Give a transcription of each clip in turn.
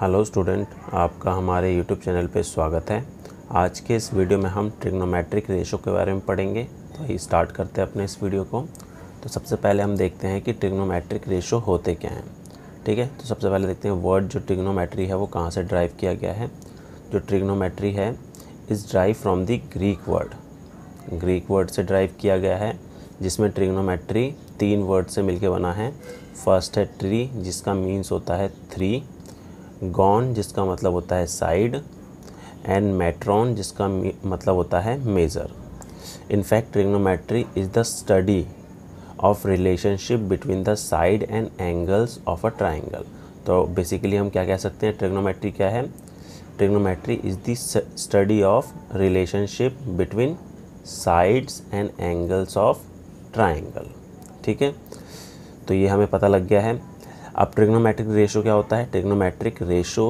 hello student आपका हमारे YouTube channel पे स्वागत है आज के इस वीडियो में हम ट्रिग्नोमेट्रिक रेशो के बारे में पढ़ेंगे तो स्टार्ट करते हैं अपने इस वीडियो को तो सबसे पहले हम देखते हैं कि ट्रिग्नोमेट्रिक रेशो होते क्या हैं ठीक है तो सबसे पहले देखते हैं वर्ड जो ट्रिग्नोमेट्री है वो कहाँ से ड्राइव किया गया है जो ट्रिग्नोमेट्री है is derive from the Greek word Greek word से ड्राइव किया गया है जिसमें ट्रिग्नोमेट्री तीन वर्ड से मिलकर बना है फर्स्ट है ट्री जिसका मीन्स होता है थ्री गॉन जिसका मतलब होता है साइड एंड मेट्रॉन जिसका मतलब होता है measure in fact trigonometry is the study of relationship between the side and angles of a triangle तो बेसिकली हम क्या कह सकते हैं ट्रिग्नोमेट्री क्या है trigonometry is the study of relationship between sides and angles of triangle ठीक है तो ये हमें पता लग गया है अब ट्रिग्नोमेट्रिक रेशो क्या होता है trigonometric ratio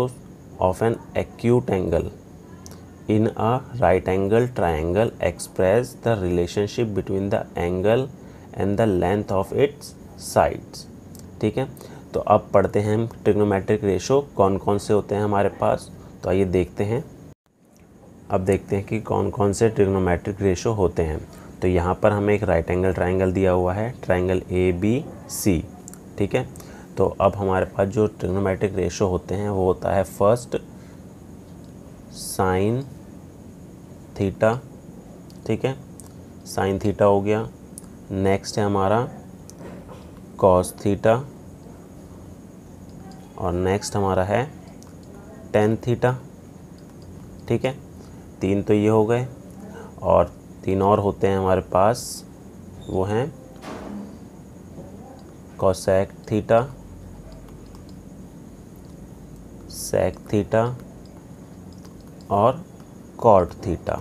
of an acute angle in a right angle triangle express the relationship between the angle and the length of its sides ठीक है तो अब पढ़ते हैं हम ट्रिग्नोमेट्रिक रेशो कौन कौन से होते हैं हमारे पास तो आइए देखते हैं अब देखते हैं कि कौन कौन से ट्रिग्नोमेट्रिक रेशो होते हैं तो यहाँ पर हमें एक राइट एंगल ट्राइंगल दिया हुआ है ट्राइंगल ए बी सी ठीक है तो अब हमारे पास जो ट्रिग्नोमेट्रिक रेशो होते हैं वो होता है फर्स्ट साइन थीटा ठीक है साइन थीटा हो गया नेक्स्ट है हमारा कॉस थीटा और नेक्स्ट हमारा है टेन थीटा ठीक है तीन तो ये हो गए और तीन और होते हैं हमारे पास वो हैं कॉसैक थीटा sec थीटा और कॉट थीटा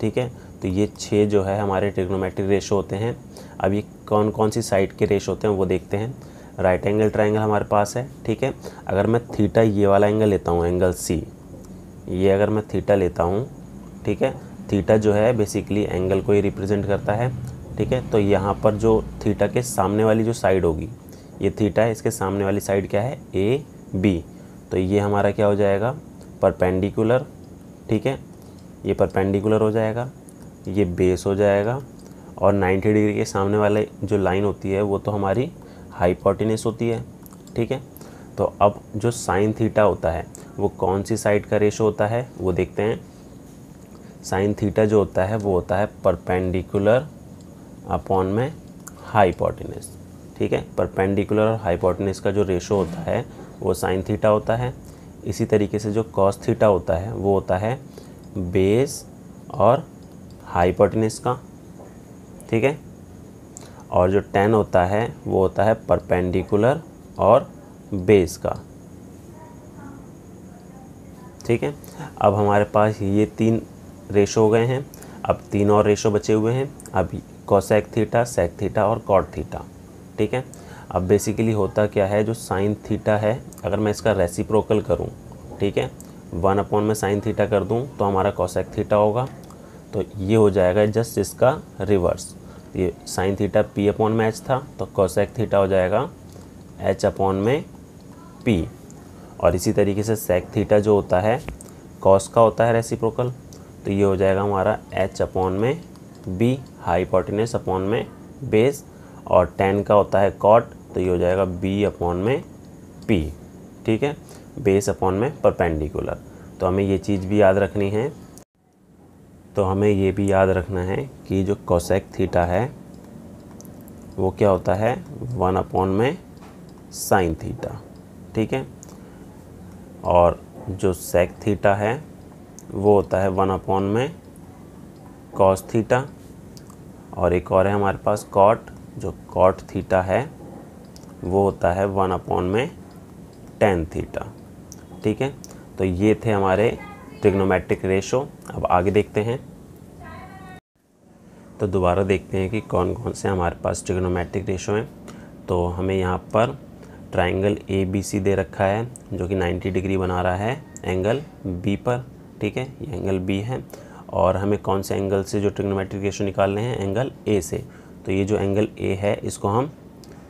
ठीक है तो ये छः जो है हमारे ट्रिग्नोमेट्रिक रेशो होते हैं अब ये कौन कौन सी साइड के रेशो होते हैं वो देखते हैं राइट एंगल ट्राइंगल हमारे पास है ठीक है अगर मैं थीटा ये वाला एंगल लेता हूँ एंगल सी ये अगर मैं थीटा लेता हूँ ठीक है थीटा जो है बेसिकली एंगल को ही रिप्रेजेंट करता है ठीक है तो यहाँ पर जो थीटा के सामने वाली जो साइड होगी ये थीटा है इसके सामने वाली साइड क्या है ए बी तो ये हमारा क्या हो जाएगा परपेंडिकुलर ठीक है ये परपेंडिकुलर हो जाएगा ये बेस हो जाएगा और 90 डिग्री के सामने वाले जो लाइन होती है वो तो हमारी हाइपोटिनस होती है ठीक है तो अब जो साइन थीटा होता है वो कौन सी साइड का रेशो होता है वो देखते हैं साइन थीटा जो होता है वो होता है परपेंडिकुलर अपॉन में हाइपोटिनस ठीक है परपेंडिकुलर और हाइपोटिनस का जो रेशो होता है वो साइन थीटा होता है इसी तरीके से जो कॉस थीटा होता है वो होता है बेस और हाइपोटेनिस का ठीक है और जो टेन होता है वो होता है परपेंडिकुलर और बेस का ठीक है अब हमारे पास ये तीन रेशो हो गए हैं अब तीन और रेशो बचे हुए हैं अब कॉसेक थीटा सेक थीटा और कॉड थीटा ठीक है अब बेसिकली होता क्या है जो साइन थीटा है अगर मैं इसका रेसिप्रोकल करूँ ठीक है वन अपॉन में साइन थीटा कर दूँ तो हमारा कॉसैक थीटा होगा तो ये हो जाएगा जस्ट इसका रिवर्स ये साइन थीटा पी अपॉन में एच था तो कॉसैक थीटा हो जाएगा एच अपॉन में पी और इसी तरीके से सेक थीटा जो होता है कॉस का होता है रेसिप्रोकल तो ये हो जाएगा हमारा एच अपॉन में बी हाईपोटिनस अपॉन में बेस और टेन का होता है कॉट तो ये हो जाएगा बी अपॉन में पी ठीक है बेस अपॉन में परपेंडिकुलर तो हमें ये चीज़ भी याद रखनी है तो हमें ये भी याद रखना है कि जो कोसेक थीटा है वो क्या होता है वन अपॉन में साइन थीटा ठीक है और जो सेक थीटा है वो होता है वन अपॉन में कॉस थीटा और एक और है हमारे पास कॉट जो कॉट थीटा है वो होता है वन अपॉन में टेन थीटा ठीक है तो ये थे हमारे ट्रिग्नोमेट्रिक रेशो अब आगे देखते हैं तो दोबारा देखते हैं कि कौन कौन से हमारे पास ट्रिग्नोमेट्रिक रेशो हैं तो हमें यहाँ पर ट्राइंगल ए बी सी दे रखा है जो कि 90 डिग्री बना रहा है एंगल बी पर ठीक है ये एंगल बी है और हमें कौन से एंगल से जो ट्रिग्नोमेट्रिक रेशो निकालने हैं एंगल ए से तो ये जो एंगल ए है इसको हम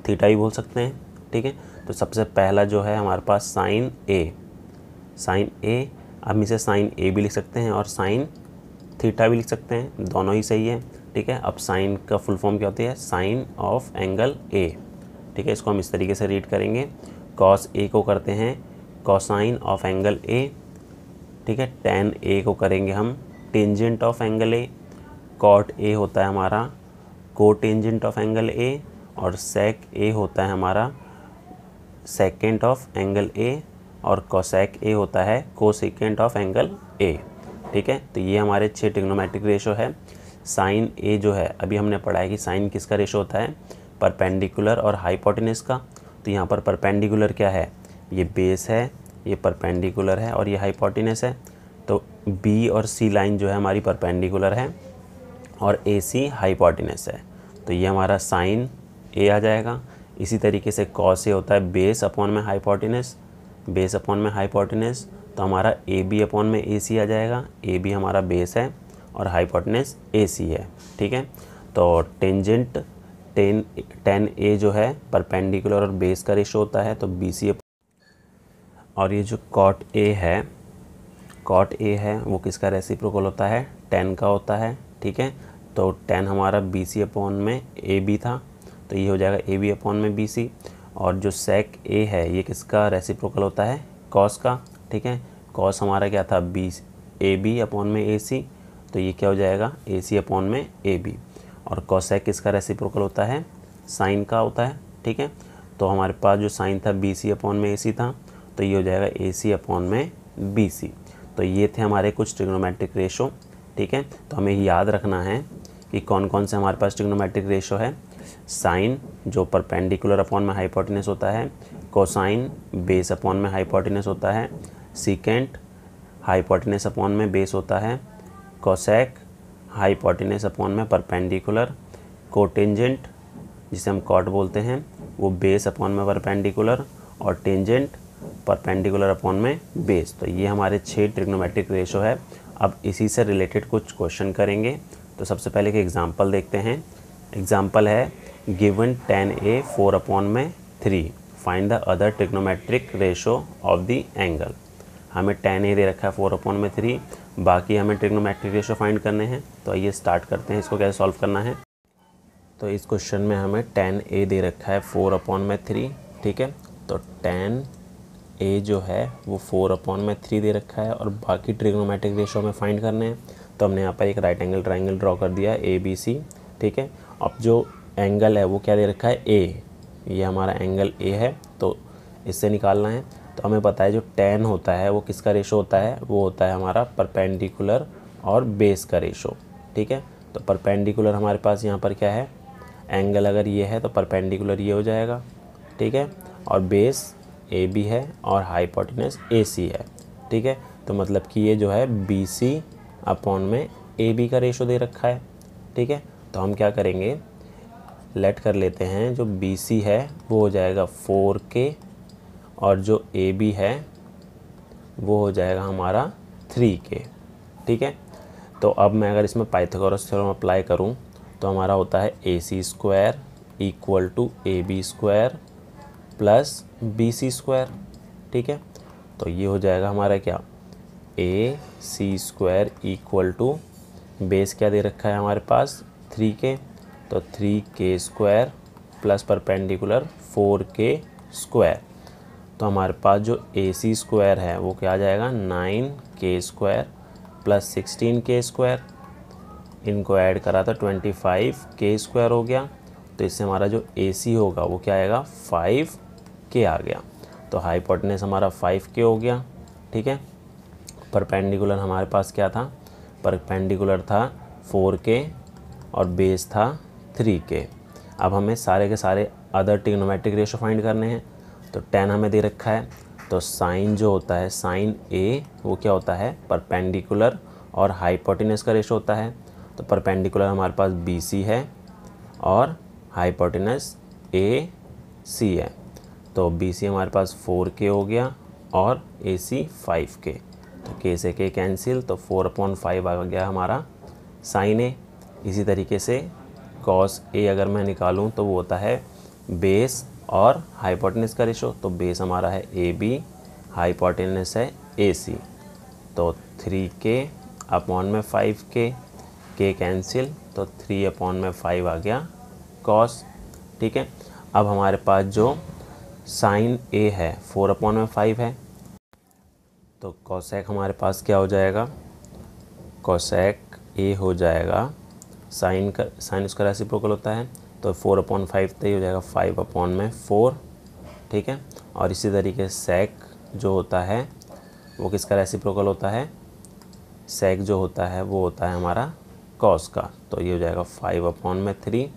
थीटा ही बोल सकते हैं ठीक है तो सबसे पहला जो है हमारे पास साइन ए साइन ए हम इसे साइन ए भी लिख सकते हैं और साइन थीटा भी लिख सकते हैं दोनों ही सही है ठीक है अब साइन का फुल फॉर्म क्या होती है साइन ऑफ एंगल ए ठीक है इसको हम इस तरीके से रीड करेंगे कॉस ए को करते हैं कॉसाइन ऑफ एंगल ए ठीक है टेन ए को करेंगे हम tangent of angle A cot A होता है हमारा को टेंजेंट ऑफ एंगल ए और सेक ए होता है हमारा सेकेंड ऑफ एंगल ए और कोसेक ए होता है कोसेकेंड ऑफ एंगल ए ठीक है तो ये हमारे छः टिग्नोमेट्रिक रेशो है साइन ए जो है अभी हमने पढ़ा है कि साइन किसका रेशो होता है परपेंडिकुलर और हाइपोटेनस का तो यहाँ पर परपेंडिकुलर क्या है ये बेस है ये परपेंडिकुलर है और ये हाइपोटेनस है तो बी और सी लाइन जो है हमारी परपेंडिकुलर है और ए सी हाइपोटेनस है तो ये हमारा साइन ए आ जाएगा इसी तरीके से कॉस ए होता है बेस अपॉन में हाइपोटिनस बेस अपॉन में हाइपोटिनस तो हमारा ए बी अपॉन में ए सी आ जाएगा ए बी हमारा बेस है और हाइपोटिनस ए सी है ठीक है तो टेंजेंट टेन टेन ए जो है परपेंडिकुलर और बेस का रेशो होता है तो बी सी और ये जो कॉट ए है कॉट ए है वो किसका रेसिप्रोकल होता है टेन का होता है ठीक है तो टेन हमारा बी सी अपॉन में ए बी था तो ये हो जाएगा ए बी अपॉन में बी सी और जो सेक ए है ये किसका रेसिप्रोकल होता है कॉस का ठीक है कॉस हमारा क्या था बी ए बी अपॉन में ए सी तो ये क्या हो जाएगा ए सी अपॉन में ए बी और कॉसैक किसका रेसिप्रोकल होता है साइन का होता है ठीक है तो हमारे पास जो साइन था बी सी अपॉन में ए सी था तो ये हो जाएगा ए सी अपॉन में बी सी तो ये थे हमारे कुछ ट्रिग्नोमेट्रिक रेशो ठीक है तो हमें याद रखना है कि कौन कौन से हमारे पास ट्रिग्नोमेट्रिक रेशो है साइन जो परपेंडिकुलर अपॉन में हाइपोटिनस होता है कोसाइन बेस अपॉन में हाइपोटिनस होता है सीकेंट हाइपोटिनस अपॉन में बेस होता है कोसेक हाइपोटिनस अपॉन में परपेंडिकुलर कोटेंजेंट जिसे हम कॉट बोलते हैं वो बेस अपॉन में परपेंडिकुलर और टेंजेंट परपेंडिकुलर अपॉन में बेस तो ये हमारे छः ट्रिग्नोमेट्रिक रेशो है अब इसी से रिलेटेड कुछ क्वेश्चन करेंगे तो सबसे पहले एक एग्जाम्पल देखते हैं एग्जाम्पल है given tan A four upon में three find the other trigonometric ratio of the angle हमें टेन ए दे रखा है फोर अपॉन में थ्री बाकी हमें ट्रिग्नोमेट्रिक रेशो फाइंड करने हैं तो आइए स्टार्ट करते हैं इसको कैसे सॉल्व करना है तो इस क्वेश्चन में हमें टेन ए दे रखा है फोर अपॉन में थ्री ठीक है तो टेन ए जो है वो फोर अपॉन में थ्री दे रखा है और बाकी ट्रिग्नोमेट्रिक रेशो में फाइंड करने हैं तो हमने यहाँ पर एक राइट एंगल ट्राइंगल ड्रॉ कर दिया ए बी सी ठीक है अब जो एंगल है वो क्या दे रखा है ए ये हमारा एंगल ए है तो इससे निकालना है तो हमें पता है जो टेन होता है वो किसका रेशो होता है वो होता है हमारा परपेंडिकुलर और बेस का रेशो ठीक है तो परपेंडिकुलर हमारे पास यहाँ पर क्या है एंगल अगर ये है तो परपेंडिकुलर ये हो जाएगा ठीक है और बेस ए बी है और हाइपोटिनस ए सी है ठीक है तो मतलब कि ये जो है बी सी अपॉन में ए बी का रेशो दे रखा है ठीक है तो हम क्या करेंगे लेट कर लेते हैं जो बी सी है वो हो जाएगा फोर के और जो ए बी है वो हो जाएगा हमारा थ्री के ठीक है तो अब मैं अगर इसमें पाइथागोरस थ्योरम अप्लाई करूं तो हमारा होता है A C square equal to A B square plus B C square ठीक है तो ये हो जाएगा हमारा क्या A C square equal to base क्या दे रखा है हमारे पास थ्री के तो थ्री के स्क्वायर प्लस परपेंडिकुलर फोर के स्क्वायर तो हमारे पास जो ए सी स्क्वायर है वो क्या आ जाएगा नाइन के स्क्वायर प्लस सिक्सटीन के स्क्वायर इनको ऐड करा था तो ट्वेंटी फाइव के स्क्वायर हो गया तो इससे हमारा जो ए सी होगा वो क्या आएगा फाइव के आ गया तो हाईपोटनेस हमारा फाइव के हो गया ठीक है परपेंडिकुलर हमारे पास क्या था परपेंडिकुलर था फोर के और बेस था थ्री के अब हमें सारे के सारे अदर टिग्नोमेट्रिक रेशो फाइंड करने हैं तो टेन हमें दे रखा है तो साइन जो होता है साइन ए वो क्या होता है परपेंडिकुलर और हाइपोटिनस का रेशो होता है तो परपेंडिकुलर हमारे पास बी सी है और हाइपोटिनस ए सी है तो बी सी हमारे पास फोर के हो गया और ए सी फाइव के तो के से के कैंसिल तो फोर अपॉन फाइव आ गया हमारा साइन ए इसी तरीके से कॉस ए अगर मैं निकालूं तो वो होता है बेस और हाइपोटेनस का रेशो तो बेस हमारा है ए बी हाइपोटेनस है ए सी तो थ्री के अपॉन में फाइव के के कैंसिल तो थ्री अपॉन में फाइव आ गया कॉस ठीक है अब हमारे पास जो साइन ए है फोर अपॉन में फाइव है तो कॉसैक हमारे पास क्या हो जाएगा कॉसैक ए हो जाएगा साइन का साइन उसका रेसिप्रोकल होता है तो फोर अपॉन फाइव तो ये हो जाएगा फाइव अपॉन में फोर ठीक है और इसी तरीके सेक जो होता है वो किसका रेसिप्रोकल होता है सेक जो होता है वो होता है हमारा कॉस का तो ये हो जाएगा फाइव अपॉन में थ्री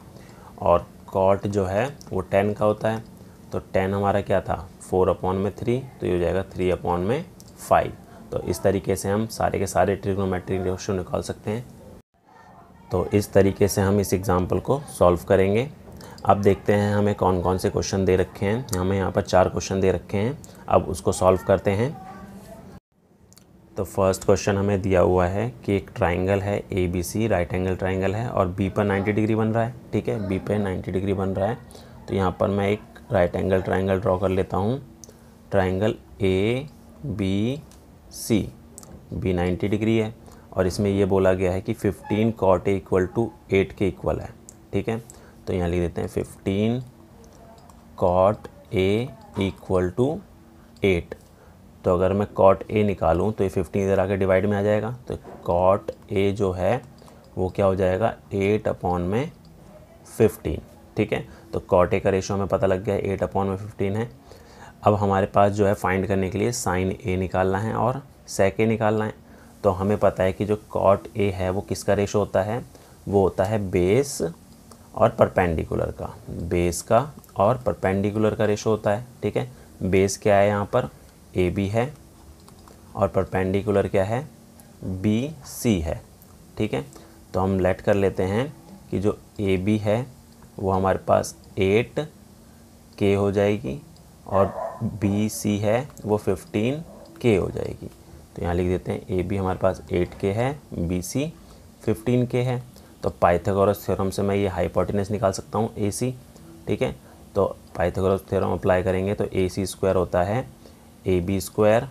और कॉट जो है वो टेन का होता है तो टेन हमारा क्या था फोर अपॉन में थ्री तो ये हो जाएगा थ्री अपॉन में फाइव तो इस तरीके से हम सारे के सारे ट्रिग्नोमेट्रिक रेशियो निकाल सकते हैं तो इस तरीके से हम इस एग्ज़ाम्पल को सॉल्व करेंगे अब देखते हैं हमें कौन कौन से क्वेश्चन दे रखे हैं हमें यहाँ पर चार क्वेश्चन दे रखे हैं अब उसको सॉल्व करते हैं तो फर्स्ट क्वेश्चन हमें दिया हुआ है कि एक ट्राइंगल है A B C right angle triangle है और बी पर 90 डिग्री बन रहा है ठीक है बी पर 90 डिग्री बन रहा है तो यहाँ पर मैं एक राइट एंगल ट्राइंगल ड्रॉ कर लेता हूँ triangle A B C B ninety degree है और इसमें ये बोला गया है कि fifteen cot equal to eight के इक्वल है ठीक है तो यहाँ लिख देते हैं fifteen cot A equal to eight तो अगर मैं कॉट ए निकालूँ तो ये फिफ्टीन इधर आके डिवाइड में आ जाएगा तो कॉट ए जो है वो क्या हो जाएगा एट अपॉन में फिफ्टीन ठीक है तो कॉट ए का रेशो हमें पता लग गया एट अपॉन में फिफ्टीन है अब हमारे पास जो है फाइंड करने के लिए साइन ए निकालना है और सेक ए निकालना है तो हमें पता है कि जो कॉट ए है वो किसका रेशो होता है वो होता है बेस और परपेंडिकुलर का बेस का और परपेंडिकुलर का रेशो होता है ठीक है बेस क्या है यहाँ पर ए बी है और परपेंडिकुलर क्या है बी सी है ठीक है तो हम लेट कर लेते हैं कि जो ए बी है वो हमारे पास एट के हो जाएगी और बी सी है वो फिफ्टीन के हो जाएगी तो यहाँ लिख देते हैं ए बी हमारे पास एट के है बी सी फिफ्टीन के है तो पाइथागोरस थ्योरम से मैं ये हाइपोटिनस निकाल सकता हूँ ए सी ठीक है तो पाइथागोरस थ्योरम अप्लाई करेंगे तो ए सी स्क्वायर होता है A B square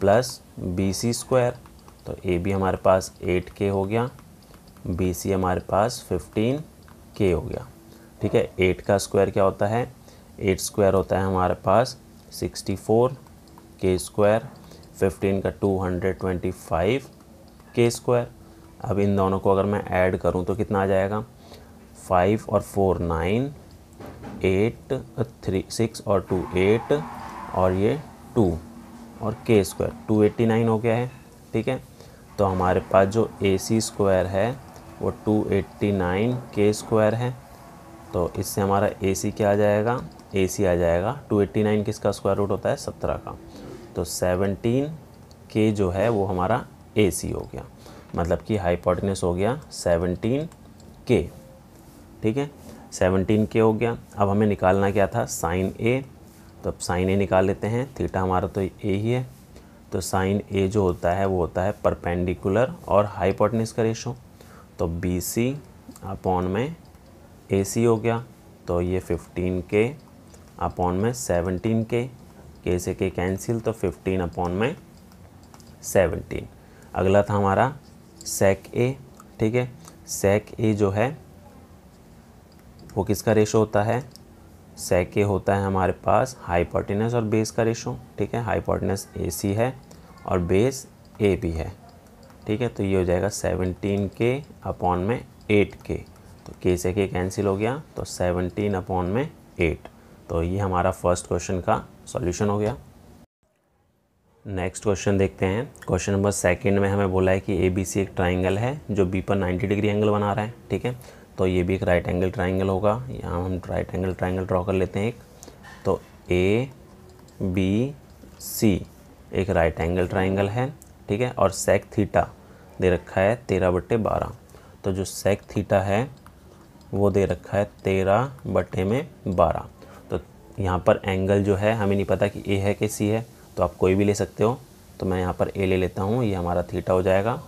plus B C square तो ए बी हमारे पास एट के हो गया बी सी हमारे पास फिफ्टीन के हो गया ठीक है एट का स्क्वायर क्या होता है एट स्क्वायर होता है हमारे पास सिक्सटी फोर के स्क्वायर फिफ्टीन का टू हंड्रेड ट्वेंटी फाइव के स्क्वायर अब इन दोनों को अगर मैं ऐड करूं तो कितना आ जाएगा फाइव और four nine eight three six और टू एट और ये टू और के स्क्वायर टू एट्टी नाइन हो गया है ठीक है तो हमारे पास जो ए सी स्क्वायर है वो टू एट्टी नाइन के स्क्वायर है तो इससे हमारा ए सी क्या आ जाएगा ए सी आ जाएगा टू एट्टी नाइन किसका स्क्वायर रूट होता है सत्रह का तो 17 के जो है वो हमारा ए सी हो गया मतलब कि हाइपोटनस हो गया 17 के ठीक है 17 के हो गया अब हमें निकालना क्या था साइन ए तो अब साइन ए निकाल लेते हैं थीटा हमारा तो ए ही है तो साइन ए जो होता है वो होता है परपेंडिकुलर और हाइपोटनस का रेशो तो बी सी अपॉन में ए सी हो गया तो ये 15 के अपॉन में 17 के के से के कैंसिल तो फिफ्टीन अपॉन में 17 अगला था हमारा सेक ए ठीक है सेक ए जो है वो किसका रेशो होता है सेक ए होता है हमारे पास हाइपोटिनस और बेस का रेशो ठीक है हाइपोटिनस ए सी है और बेस ए भी है ठीक है तो ये हो जाएगा सेवनटीन तो के अपॉन में एट के तो के से के कैंसिल हो गया तो सेवनटीन अपॉन में एट तो ये हमारा फर्स्ट क्वेश्चन का सॉल्यूशन हो गया नेक्स्ट क्वेश्चन देखते हैं क्वेश्चन नंबर सेकंड में हमें बोला है कि ए बी सी एक ट्राइंगल है जो बी पर 90 डिग्री एंगल बना रहा है ठीक है तो ये भी एक राइट एंगल ट्राइंगल होगा यहाँ हम राइट एंगल ट्राइंगल ड्रॉ कर लेते हैं एक तो ए बी सी एक राइट एंगल ट्राइंगल है ठीक है और सेक थीटा दे रखा है तेरह बटे बारह तो जो सेक थीटा है वो दे रखा है तेरह बटे में बारह यहाँ पर एंगल जो है हमें नहीं पता कि ए है कि सी है तो आप कोई भी ले सकते हो तो मैं यहाँ पर ए ले लेता हूँ ये हमारा थीटा हो जाएगा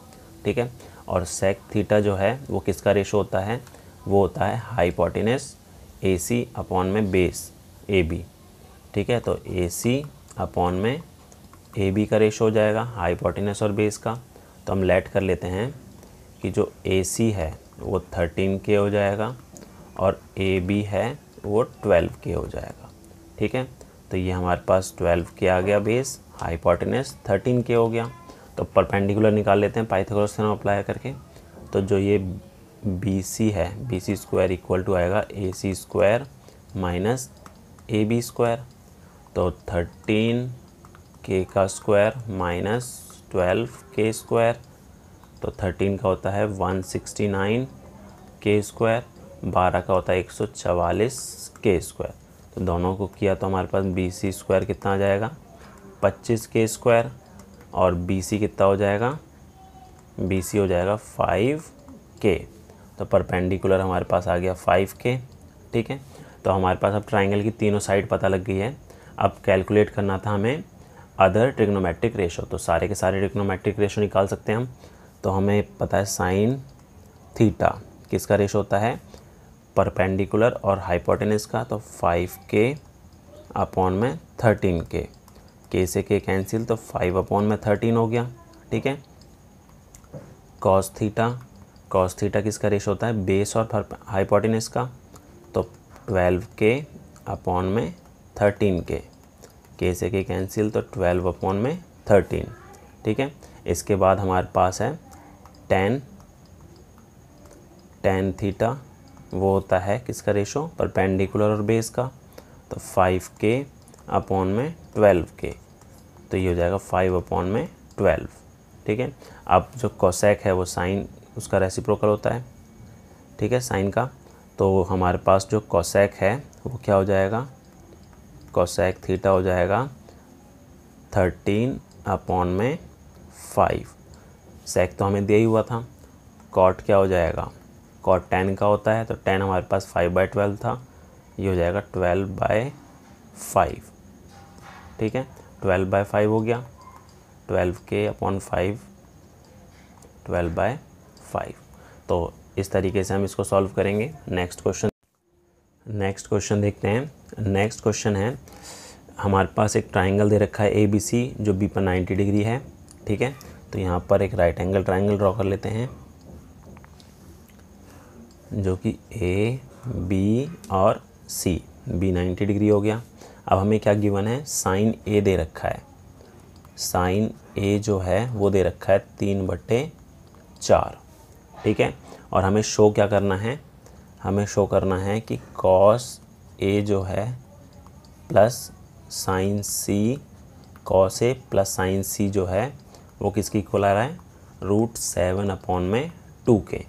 ठीक है और सेक थीटा जो है वो किसका रेशो होता है वो होता है हाइपोटिनस ए सी अपॉन में बेस ए बी ठीक है तो ए सी अपॉन में ए बी का रेशो हो जाएगा हाइपोटिनस और बेस का तो हम लेट कर लेते हैं कि जो ए सी है वो थर्टीन के हो जाएगा और ए बी है वो ट्वेल्व के हो जाएगा ठीक है तो ये हमारे पास ट्वेल्व के आ गया बेस हाइपोटेनस थर्टीन के हो गया तो परपेंडिकुलर निकाल लेते हैं पाइथागोरस थ्योरम अप्लाई करके तो जो ये बी सी है B C square equal to आएगा A C square minus A B square तो थर्टीन के का स्क्वायर माइनस ट्वेल्व के स्क्वायर तो थर्टीन का होता है वन सिक्सटी नाइन के स्क्वायर बारह का होता है एक सौ चवालीस के स्क्वायर तो दोनों को किया तो हमारे पास बी सी स्क्वायर कितना आ जाएगा पच्चीस के स्क्वायर और बी सी कितना हो जाएगा बी सी हो जाएगा फाइव के तो परपेंडिकुलर हमारे पास आ गया फाइव के ठीक है तो हमारे पास अब ट्राइंगल की तीनों साइड पता लग गई है अब कैलकुलेट करना था हमें अदर ट्रिग्नोमेट्रिक रेशो तो सारे के सारे ट्रिग्नोमेट्रिक रेशो निकाल सकते हैं हम तो हमें पता है साइन थीटा किसका रेशो होता है परपेंडिकुलर और हाइपोटेनस का तो फाइव के अपॉन में थर्टीन के के से के कैंसिल तो फाइव अपॉन में थर्टीन हो गया ठीक है कॉस थीटा कॉस थीटा किसका रेश होता है बेस और हाइपोटेनस का तो ट्वेल्व के अपॉन में थर्टीन के के से के कैंसिल तो ट्वेल्व अपॉन में थर्टीन ठीक है इसके बाद हमारे पास है टेन टेन थीटा वो होता है किसका रेशो परपेंडिकुलर और बेस का तो फाइव के अपॉन में ट्वेल्व के तो ये हो जाएगा फाइव अपॉन में ट्वेल्व ठीक है अब जो कोसेक है वो साइन उसका रेसिप्रोकल होता है ठीक है साइन का तो हमारे पास जो कोसेक है वो क्या हो जाएगा कोसेक थीटा हो जाएगा थर्टीन अपॉन में फाइव सेक तो हमें दिया ही हुआ था कॉट क्या हो जाएगा कॉट टेन का होता है तो टेन हमारे पास फाइव बाई ट्वेल्व था ये हो जाएगा ट्वेल्व बाय फाइव ठीक है ट्वेल्व बाय फाइव हो गया ट्वेल्व के upon five twelve by five तो इस तरीके से हम इसको सॉल्व करेंगे नेक्स्ट क्वेश्चन नेक्स्ट क्वेश्चन देखते हैं नेक्स्ट क्वेश्चन है हमारे पास एक ट्राइंगल दे रखा है ए बी सी जो बी पर नाइन्टी डिग्री है ठीक है तो यहाँ पर एक राइट एंगल ट्राइंगल ड्रॉ कर लेते हैं जो कि ए बी और सी बी 90 डिग्री हो गया अब हमें क्या गिवन है साइन ए दे रखा है साइन ए जो है वो दे रखा है तीन बटे चार ठीक है और हमें शो क्या करना है हमें शो करना है कि कॉस ए जो है plus sine C cos A plus sine C जो है वो किसकी इक्वल आ रहा है रूट सेवन अपॉन में टू के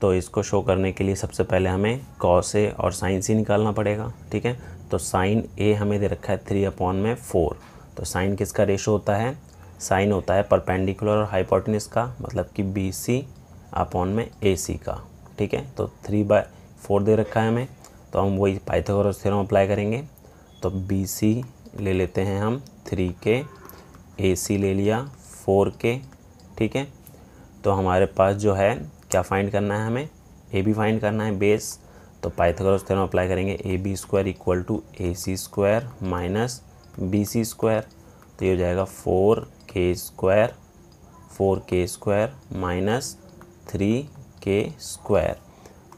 तो इसको शो करने के लिए सबसे पहले हमें कॉस ए और साइन सी निकालना पड़ेगा ठीक है तो साइन ए हमें दे रखा है थ्री अपॉन में फोर तो साइन किसका रेशो होता है साइन होता है परपेंडिकुलर और हाइपोटनिस का मतलब कि बी सी अपॉन में ए सी का ठीक है तो थ्री बाय फोर दे रखा है हमें तो हम वही पाइथागोरस थ्योरम अप्लाई करेंगे तो बी सी ले लेते हैं हम थ्री के ए सी ले लिया फोर के ठीक है तो हमारे पास जो है क्या फाइंड करना है हमें ए बी फाइंड करना है बेस तो पाइथागोरस थ्योरम अप्लाई करेंगे A B square equal to A C square minus B C square तो ये हो जाएगा फोर के स्क्वायर फोर के स्क्वायर माइनस थ्री के स्क्वायर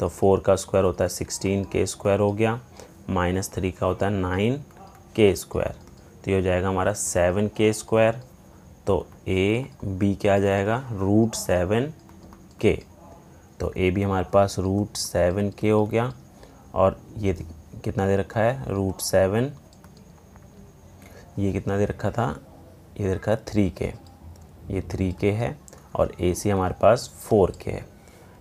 तो फोर का स्क्वायर होता है सिक्सटीन के स्क्वायर हो गया माइनस थ्री का होता है नाइन के स्क्वायर तो ये हो जाएगा हमारा सेवन के स्क्वायर तो ए बी क्या आ जाएगा रूट सेवन के तो ए भी हमारे पास रूट सेवन के हो गया और ये कितना दे रखा है रूट सेवन ये कितना दे रखा था ये दे रखा थ्री के ये थ्री के है और ए सी हमारे पास फोर के है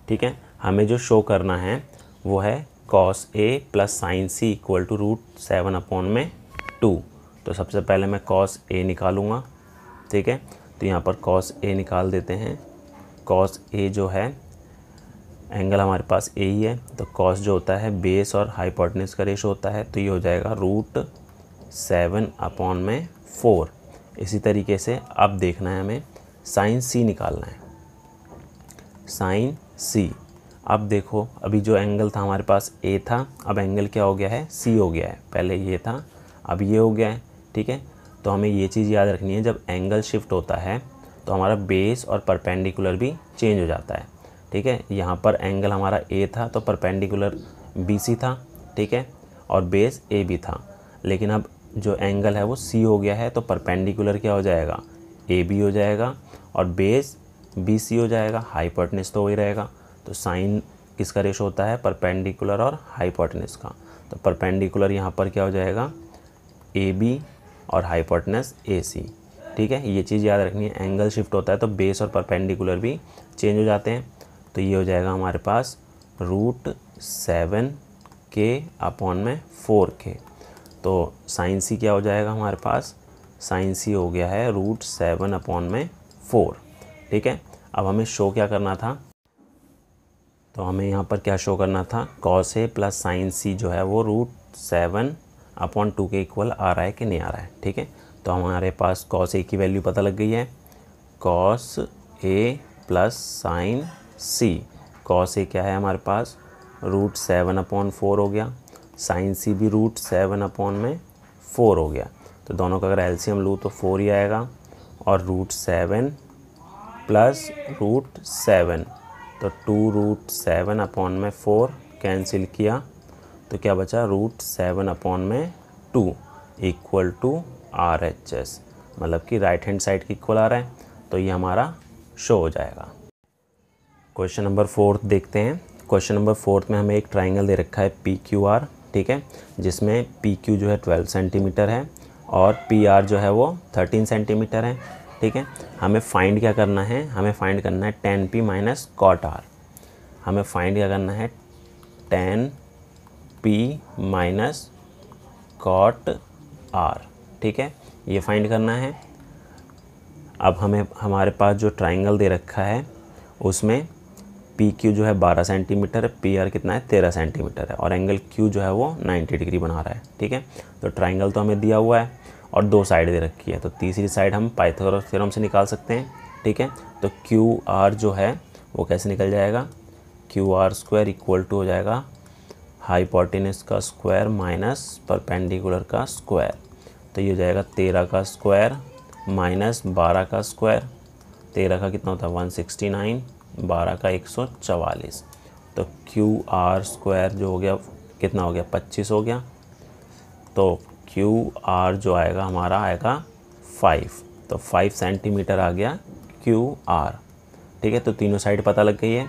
ठीक है हमें जो शो करना है वो है cos A plus sine C equal to root seven upon में टू तो सबसे पहले मैं कॉस ए निकालूंगा ठीक है तो यहाँ पर कॉस ए निकाल देते हैं कॉस ए जो है एंगल हमारे पास ए ही है तो कॉस जो होता है बेस और हाइपोटनेस का रेशो होता है तो ये हो जाएगा रूट सेवन अपॉन में फोर इसी तरीके से अब देखना है हमें साइन सी निकालना है साइन सी अब देखो अभी जो एंगल था हमारे पास ए था अब एंगल क्या हो गया है सी हो गया है पहले ये था अब ये हो गया है ठीक है तो हमें ये चीज़ याद रखनी है जब एंगल शिफ्ट होता है तो हमारा बेस और परपेंडिकुलर भी चेंज हो जाता है ठीक है यहाँ पर एंगल हमारा ए था तो परपेंडिकुलर बी सी था ठीक है और बेस ए भी था लेकिन अब जो एंगल है वो सी हो गया है तो परपेंडिकुलर क्या हो जाएगा ए बी हो जाएगा और बेस बी सी हो जाएगा हाइपोटनेस तो वही रहेगा तो साइन किसका रेशो होता है परपेंडिकुलर और हाइपोटनेस का तो परपेंडिकुलर यहाँ पर क्या हो जाएगा ए बी और हाइपोटनेस ए सी ठीक है ये चीज़ याद रखनी है एंगल शिफ्ट होता है तो बेस और परपेंडिकुलर भी चेंज हो जाते हैं तो ये हो जाएगा हमारे पास रूट सेवन के अपॉन में फोर के तो साइन सी क्या हो जाएगा हमारे पास साइन सी हो गया है रूट सेवन अपॉन में फोर ठीक है अब हमें शो क्या करना था तो हमें यहाँ पर क्या शो करना था cos A plus sine C जो है वो रूट सेवन अपॉन टू के इक्वल आ रहा है कि नहीं आ रहा है ठीक है तो हमारे पास कॉस ए की वैल्यू पता लग गई है cos A plus sine C cos A क्या है हमारे पास रूट सेवन अपॉन फोर हो गया साइन सी भी रूट सेवन अपॉन में फोर हो गया तो दोनों का अगर एलसीएम लूँ तो फोर ही आएगा और root seven plus root seven तो टू रूट सेवन अपॉन में फ़ोर कैंसिल किया तो क्या बचा रूट सेवन अपॉन में two equal to R H S मतलब कि राइट हैंड साइड के इक्वल आ रहा है तो ये हमारा शो हो जाएगा क्वेश्चन नंबर फोर्थ देखते हैं क्वेश्चन नंबर फोर्थ में हमें एक ट्राइंगल दे रखा है पी क्यू आर ठीक है जिसमें पी क्यू जो है ट्वेल्व सेंटीमीटर है और पी आर जो है वो थर्टीन सेंटीमीटर है ठीक है हमें फाइंड क्या करना है हमें फाइंड करना है tan P minus cot R हमें फाइंड क्या करना है tan P minus cot R ठीक है ये फाइंड करना है अब हमें हमारे पास जो ट्राइंगल दे रखा है उसमें पी क्यू जो है 12 सेंटीमीटर है पी आर कितना है 13 सेंटीमीटर है और एंगल क्यू जो है वो 90 डिग्री बना रहा है ठीक है तो ट्राइंगल तो हमें दिया हुआ है और दो साइड दे रखी है तो तीसरी साइड हम पाइथागोरस थ्योरम से निकाल सकते हैं ठीक है तो क्यू आर जो है वो कैसे निकल जाएगा Q R square equal to हो जाएगा हाइपोटिनस का स्क्वायर माइनस परपेंडिकुलर का स्क्वायर तो ये हो जाएगा तेरह का स्क्वायर माइनस बारह का स्क्वायर तेरह का कितना होता है वन सिक्सटी नाइन बारह का एक सौ चवालीस तो क्यू आर स्क्वायर जो हो गया कितना हो गया पच्चीस हो गया तो क्यू आर जो आएगा हमारा आएगा फाइव तो फाइव सेंटीमीटर आ गया क्यू आर ठीक है तो तीनों साइड पता लग गई है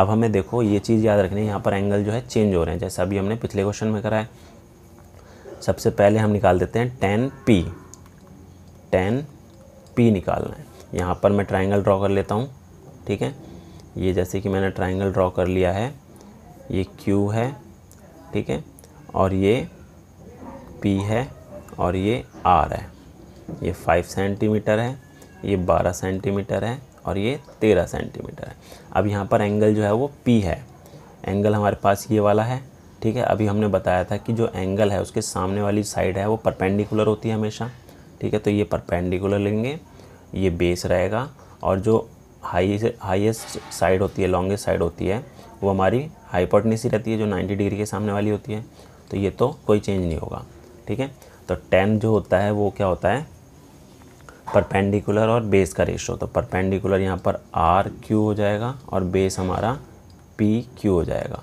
अब हमें देखो ये चीज़ याद रखनी है यहाँ पर एंगल जो है चेंज हो रहे हैं जैसा अभी हमने पिछले क्वेश्चन में करा है सबसे पहले हम निकाल देते हैं टेन पी टेन पी निकालना है यहाँ पर मैं ट्राइंगल ड्रॉ कर लेता हूँ ठीक है ये जैसे कि मैंने ट्राइंगल ड्रॉ कर लिया है ये क्यू है ठीक है और ये पी है और ये आर है ये फाइव सेंटीमीटर है ये बारह सेंटीमीटर है और ये तेरह सेंटीमीटर है अब यहाँ पर एंगल जो है वो पी है एंगल हमारे पास ये वाला है ठीक है अभी हमने बताया था कि जो एंगल है उसके सामने वाली साइड है वो परपेंडिकुलर होती है हमेशा ठीक है तो ये परपेंडिकुलर लेंगे ये बेस रहेगा और जो हाई हाईएस्ट साइड होती है लॉन्गेस्ट साइड होती है वो हमारी हाइपोटनीसी रहती है जो 90 डिग्री के सामने वाली होती है तो ये तो कोई चेंज नहीं होगा ठीक है तो टेन जो होता है वो क्या होता है परपेंडिकुलर और बेस का रेशो तो परपेंडिकुलर यहाँ पर आर क्यू हो जाएगा और बेस हमारा पी क्यू हो जाएगा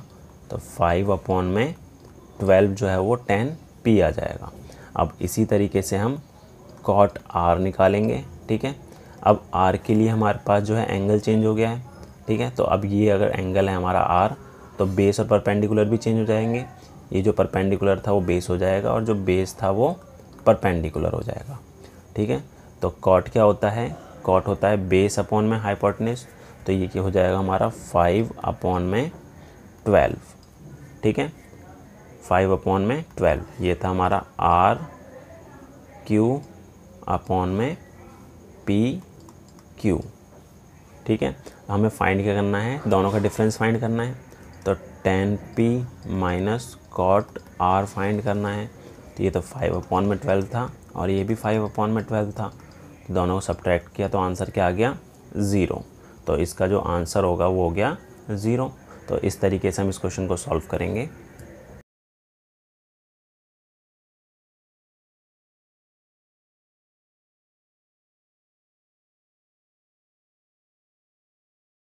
तो फाइव अपॉन में ट्वेल्व जो है वो टेन पी आ जाएगा अब इसी तरीके से हम कॉट आर निकालेंगे ठीक है अब आर के लिए हमारे पास जो है एंगल चेंज हो गया है ठीक है तो अब ये अगर एंगल है हमारा आर तो बेस और परपेंडिकुलर भी चेंज हो जाएंगे ये जो परपेंडिकुलर था वो बेस हो जाएगा और जो बेस था वो परपेंडिकुलर हो जाएगा ठीक है तो कॉट क्या होता है कॉट होता है बेस अपॉन में हाइपोटनिस तो ये क्या हो जाएगा हमारा फाइव अपॉन में ट्वेल्व ठीक है फाइव अपॉन में ट्वेल्व ये था हमारा आर क्यू अपॉन में पी क्यू ठीक है तो हमें फाइंड क्या करना है दोनों का डिफरेंस फाइंड करना है तो ten P minus cot R find करना है तो ये तो फाइव अपॉन में ट्वेल्व था और ये भी फाइव अपॉन में ट्वेल्व था तो दोनों को सब्ट्रैक्ट किया तो आंसर क्या आ गया ज़ीरो तो इसका जो आंसर होगा वो हो गया ज़ीरो तो इस तरीके से हम इस क्वेश्चन को सॉल्व करेंगे